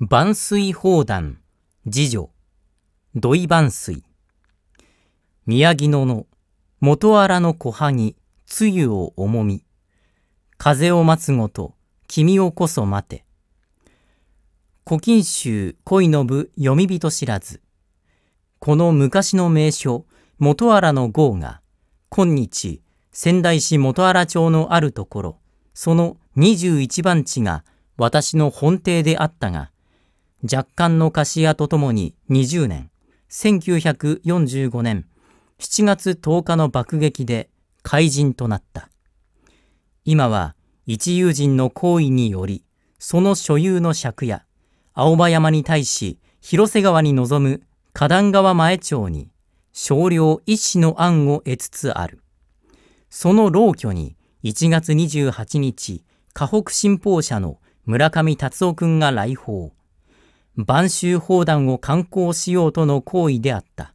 万水砲弾、次女、土井万水。宮城野の元荒の小萩、露を重み。風を待つごと、君をこそ待て。古今集恋の部読み人知らず。この昔の名所、元荒の号が、今日、仙台市元荒町のあるところ、その21番地が私の本邸であったが、若干の貸し屋とともに20年、1945年7月10日の爆撃で怪人となった。今は一友人の行為により、その所有の借家、青葉山に対し広瀬川に望む花壇川前町に少量一死の案を得つつある。その老居に1月28日、河北新報社の村上達夫君が来訪。晩秋砲弾を観行しようとの行為であった。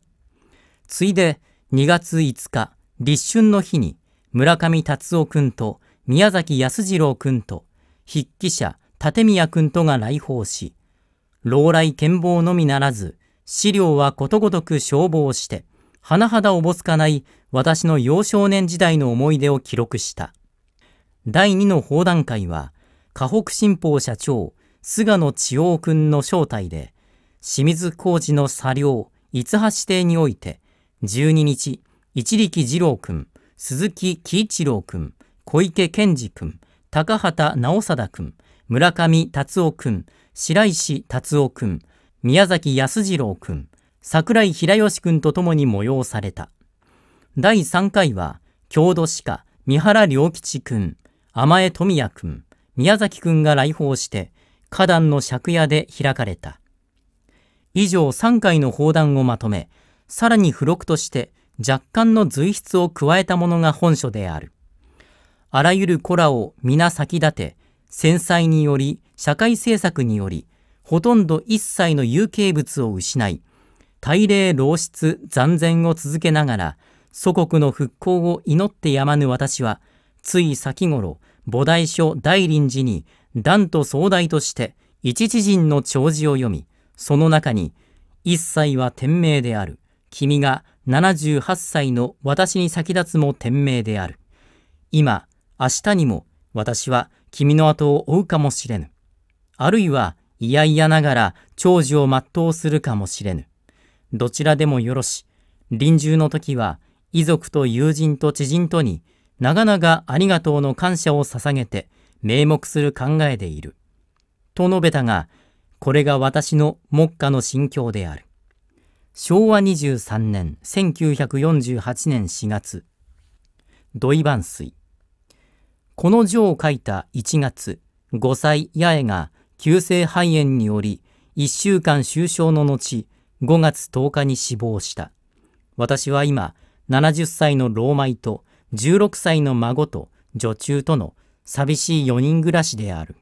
ついで2月5日、立春の日に村上達夫君と宮崎康次郎君と筆記者立宮君とが来訪し、老来健忘のみならず、資料はことごとく消防して、甚だおぼつかない私の幼少年時代の思い出を記録した。第2の砲弾会は、河北新報社長、菅野千代君の招待で、清水工事の車両、五橋邸において、12日、一力二郎君、鈴木喜一郎君、小池健二君、高畑直貞君、村上達夫君、白石達夫君、宮崎康次郎君、桜井平吉君と共に催された。第3回は、郷土史家、三原良吉君、天江富也君、宮崎君が来訪して、花壇の借家で開かれた。以上3回の砲弾をまとめ、さらに付録として若干の随筆を加えたものが本書である。あらゆる子らを皆先立て、戦災により、社会政策により、ほとんど一切の有形物を失い、大礼漏失残善を続けながら、祖国の復興を祈ってやまぬ私は、つい先頃、菩提書大臨寺に断と壮大として一知人の弔辞を読み、その中に、一切は天命である。君が78歳の私に先立つも天命である。今、明日にも私は君の後を追うかもしれぬ。あるいは、いやいやながら長寿を全うするかもしれぬ。どちらでもよろし。臨終の時は、遺族と友人と知人とに、長々ありがとうの感謝を捧げて名目する考えでいる。と述べたが、これが私の目下の心境である。昭和23年1948年4月、土井万水。この字を書いた1月、5歳八重が急性肺炎により1週間収傷の後、5月10日に死亡した。私は今、70歳の老米と16歳の孫と女中との寂しい4人暮らしである。